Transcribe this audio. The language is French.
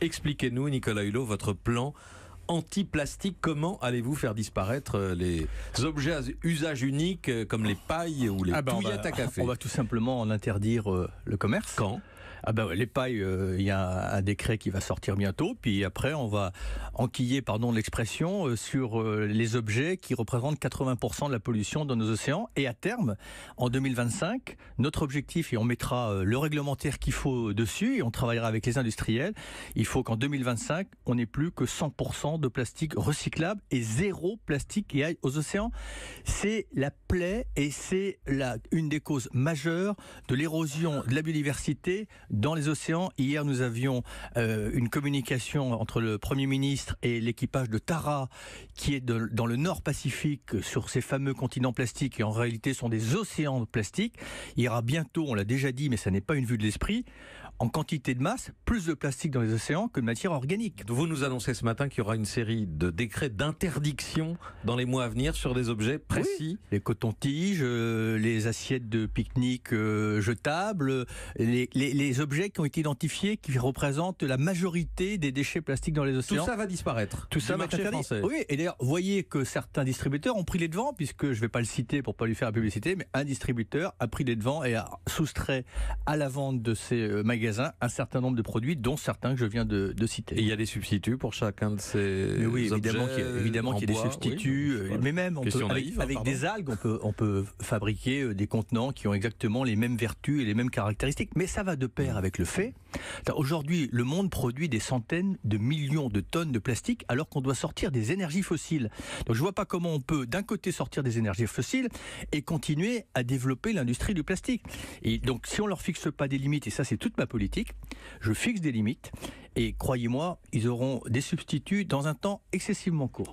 Expliquez-nous, Nicolas Hulot, votre plan anti-plastique. Comment allez-vous faire disparaître euh, les objets à usage unique euh, comme les pailles ou les ah ben, à café On va tout simplement en interdire euh, le commerce. Quand ah ben, les pailles, euh, il y a un décret qui va sortir bientôt, puis après on va enquiller, pardon l'expression, euh, sur euh, les objets qui représentent 80% de la pollution dans nos océans. Et à terme, en 2025, notre objectif, et on mettra le réglementaire qu'il faut dessus, et on travaillera avec les industriels, il faut qu'en 2025, on n'ait plus que 100% de plastique recyclable et zéro plastique qui aille aux océans. C'est la plaie et c'est une des causes majeures de l'érosion de la biodiversité dans les océans. Hier, nous avions euh, une communication entre le Premier ministre et l'équipage de Tara, qui est dans le Nord Pacifique, sur ces fameux continents plastiques, qui en réalité sont des océans plastiques. Il y aura bientôt, on l'a déjà dit, mais ça n'est pas une vue de l'esprit, en quantité de masse plus de plastique dans les océans que de matière organique. Vous nous annoncez ce matin qu'il y aura une série de décrets d'interdiction dans les mois à venir sur des objets précis. Les cotons-tiges, euh, les assiettes de pique-nique euh, jetables, les, objets qui ont été identifiés qui représentent la majorité des déchets plastiques dans les océans. Tout ça va disparaître. Tout ça va être Oui, et d'ailleurs, voyez que certains distributeurs ont pris les devants, puisque je ne vais pas le citer pour ne pas lui faire la publicité, mais un distributeur a pris les devants et a soustrait à la vente de ses euh, magasins un certain nombre de produits, dont certains que je viens de, citer. Et il y a des substituts pour chacun de ces. Mais oui, évidemment qu'il y a, des substituts. Euh, mais même avec, hein, des algues, on peut, on peut fabriquer euh, des contenants qui ont exactement les mêmes vertus et les mêmes caractéristiques. Mais ça va de pair avec le fait. Aujourd'hui, le monde produit des centaines de millions de tonnes de plastique alors qu'on doit sortir des énergies fossiles. Donc je vois pas comment on peut d'un côté sortir des énergies fossiles et continuer à développer l'industrie du plastique. Et donc si on leur fixe pas des limites, et ça c'est toute ma politique, politique. Je fixe des limites et croyez-moi, ils auront des substituts dans un temps excessivement court.